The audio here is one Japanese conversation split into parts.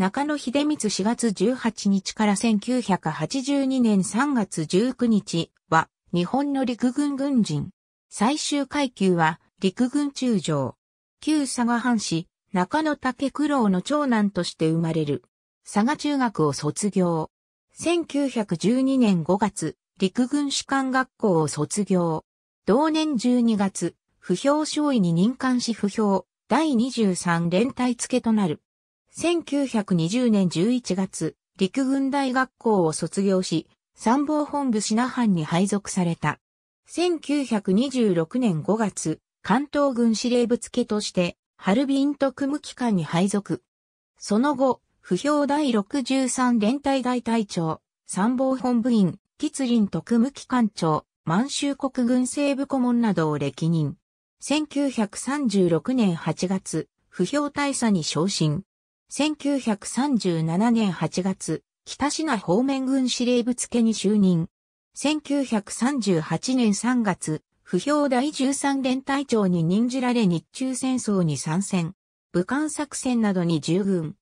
中野秀光4月18日から1982年3月19日は日本の陸軍軍人。最終階級は陸軍中将。旧佐賀藩士、中野武九郎の長男として生まれる。佐賀中学を卒業。1912年5月、陸軍士官学校を卒業。同年12月、不評少尉に任官し不評、第23連隊付けとなる。1920年11月、陸軍大学校を卒業し、参謀本部品藩に配属された。1926年5月、関東軍司令部付として、ハルビン特務機関に配属。その後、不評第63連隊大隊長、参謀本部員、吉林特務機関長、満州国軍西部顧問などを歴任。1936年8月、不評大佐に昇進。1937年8月、北品方面軍司令部付に就任。1938年3月、不評第13連隊長に任じられ日中戦争に参戦。武漢作戦などに従軍。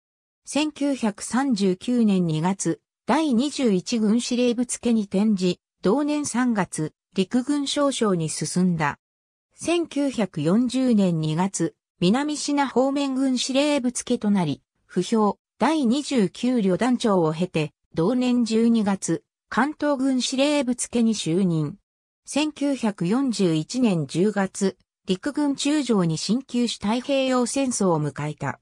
1939年2月、第21軍司令部付に転じ、同年3月、陸軍少将に進んだ。1940年2月、南品方面軍司令部付となり、不評、第29旅団長を経て、同年12月、関東軍司令部付に就任。1941年10月、陸軍中将に進級し太平洋戦争を迎えた。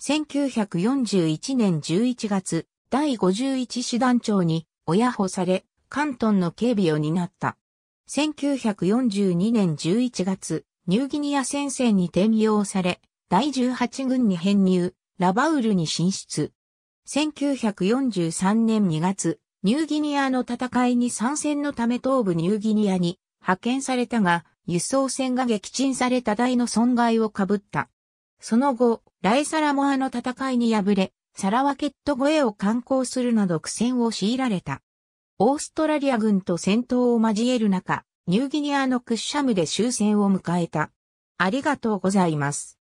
1941年11月、第51師団長に親保され、関東の警備を担った。1942年11月、ニューギニア戦線に転用され、第18軍に編入、ラバウルに進出。1943年2月、ニューギニアの戦いに参戦のため東部ニューギニアに派遣されたが、輸送船が撃沈された台の損害を被った。その後、ライサラモアの戦いに敗れ、サラワケット越えを観光するなど苦戦を強いられた。オーストラリア軍と戦闘を交える中、ニューギニアのクッシャムで終戦を迎えた。ありがとうございます。